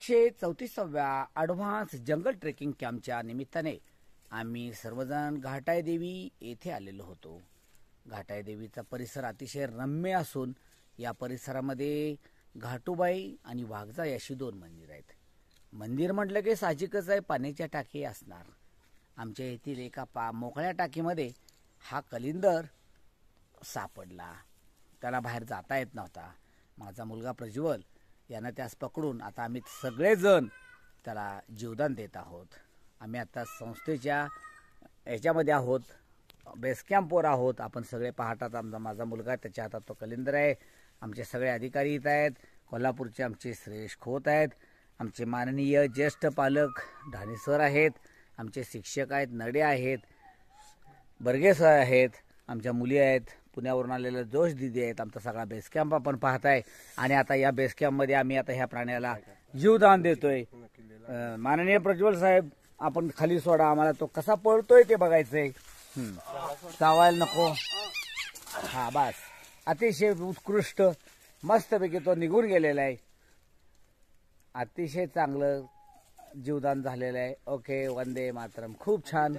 एकशे चौतीसाव्या ॲडव्हान्स जंगल ट्रेकिंग कॅम्पच्या निमित्ताने आम्ही सर्वजण घाटाय देवी येथे आलेलो होतो घाटाय देवीचा परिसर अतिशय रम्य असून या परिसरामध्ये घाटूबाई आणि वाघजा अशी दोन मंदिर आहेत मंदिर म्हटलं की साहजिकच आहे पाण्याच्या टाकी असणार आमच्या येथील एका पा मोकळ्या टाकीमध्ये हा कलिंदर सापडला त्याला बाहेर जाता येत नव्हता माझा मुलगा प्रज्वल यानं त्यास पकडून आता आम्ही सगळेजण त्याला जीवदान देत आहोत आम्ही आता संस्थेच्या याच्यामध्ये आहोत बेस कॅम्पवर आहोत आपण सगळे पाहतात आमचा माझा मुलगा त्याच्या हातात तो कलिंदर आहे आमचे सगळे अधिकारी इथं आहेत कोल्हापूरचे आमचे श्रेयश खोत आहेत आमचे माननीय ज्येष्ठ पालक ढाणे सर आहेत आमचे शिक्षक आहेत नडे आहेत बर्गे सर आहेत आमच्या मुली आहेत पुण्यावरून आलेला जोश दिदी आहेत आमचा सगळा बेस कॅम्प आपण पाहताय आणि आता या बेस कॅम्प मध्ये आम्ही आता ह्या प्राण्याला जीवदान देतोय माननीय प्रज्वल साहेब आपण खाली सोडा आम्हाला तो कसा पळतोय ते बघायचंय चावायला नको हा बस अतिशय उत्कृष्ट मस्तपैकी तो निघून गेलेला आहे अतिशय चांगलं जीवदान झालेलं आहे ओके वंदे मातरम खूप छान